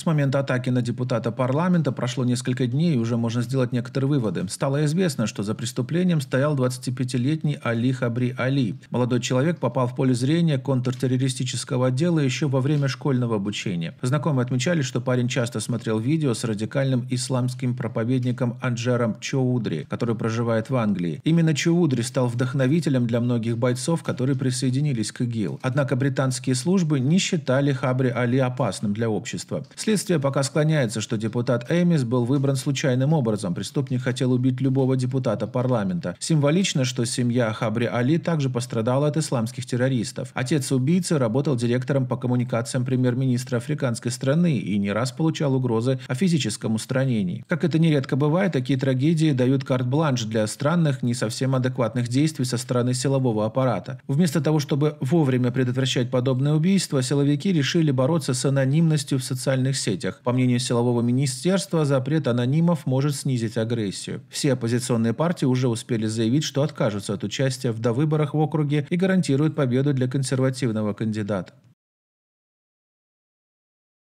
С момента атаки на депутата парламента прошло несколько дней, и уже можно сделать некоторые выводы. Стало известно, что за преступлением стоял 25-летний Али Хабри Али. Молодой человек попал в поле зрения контртеррористического отдела еще во время школьного обучения. Знакомые отмечали, что парень часто смотрел видео с радикальным исламским проповедником Анджером Чоудри, который проживает в Англии. Именно Чоудри стал вдохновителем для многих бойцов, которые присоединились к ИГИЛ. Однако британские службы не считали Хабри Али опасным для общества. Следствие пока склоняется, что депутат Эмис был выбран случайным образом. Преступник хотел убить любого депутата парламента. Символично, что семья Хабри Али также пострадала от исламских террористов. Отец убийцы работал директором по коммуникациям премьер-министра африканской страны и не раз получал угрозы о физическом устранении. Как это нередко бывает, такие трагедии дают карт-бланш для странных, не совсем адекватных действий со стороны силового аппарата. Вместо того, чтобы вовремя предотвращать подобные убийства, силовики решили бороться с анонимностью в социальных сетях. По мнению силового министерства, запрет анонимов может снизить агрессию. Все оппозиционные партии уже успели заявить, что откажутся от участия в довыборах в округе и гарантируют победу для консервативного кандидата.